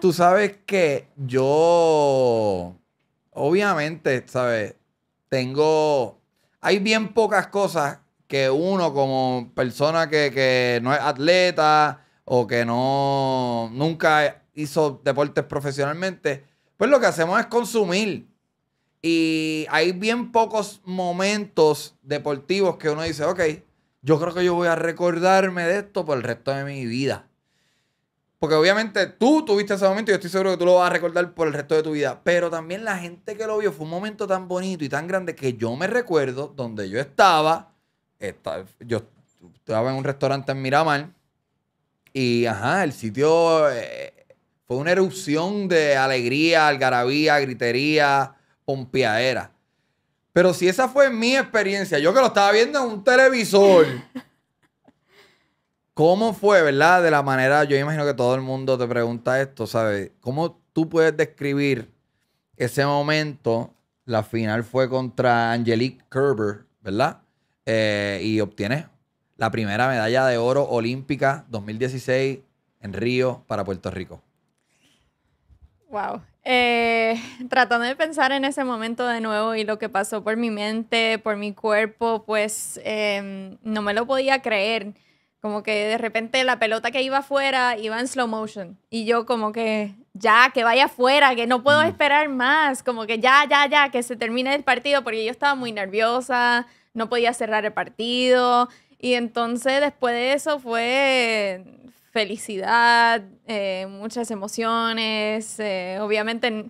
Tú sabes que yo, obviamente, ¿sabes? Tengo, hay bien pocas cosas que uno como persona que, no es atleta o que no, nunca hizo deportes profesionalmente, pues lo que hacemos es consumir. Y hay bien pocos momentos deportivos que uno dice, ok, yo creo que yo voy a recordarme de esto por el resto de mi vida. Porque obviamente tú tuviste ese momento y yo estoy seguro que tú lo vas a recordar por el resto de tu vida. Pero también la gente que lo vio fue un momento tan bonito y tan grande que yo me recuerdo donde yo estaba. yo estaba en un restaurante en Miramar. Y ajá, el sitio eh, fue una erupción de alegría, algarabía, gritería, pompeadera. Pero si esa fue mi experiencia, yo que lo estaba viendo en un televisor. ¿Cómo fue, verdad? De la manera, yo imagino que todo el mundo te pregunta esto, ¿sabes? ¿Cómo tú puedes describir ese momento? La final fue contra Angelique Kerber, ¿verdad? Eh, y obtienes la primera medalla de oro olímpica 2016 en Río para Puerto Rico. Wow. Eh, tratando de pensar en ese momento de nuevo y lo que pasó por mi mente, por mi cuerpo, pues em, no me lo podía creer. Como que de repente la pelota que iba afuera iba en slow motion. Y yo como que, ya, que vaya afuera, que no puedo esperar más. Como que ya, ya, ya, que se termine el partido. Porque yo estaba muy nerviosa, no podía cerrar el partido. Y entonces después de eso fue felicidad, eh, muchas emociones. Eh, obviamente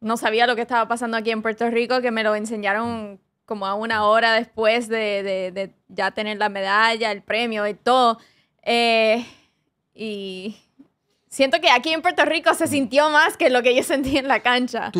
no sabía lo que estaba pasando aquí en Puerto Rico, que me lo enseñaron como a una hora después de, ya tener la medalla, el premio y todo. Eh, y siento que aquí en Puerto Rico se sintió más que lo que yo sentí en la cancha.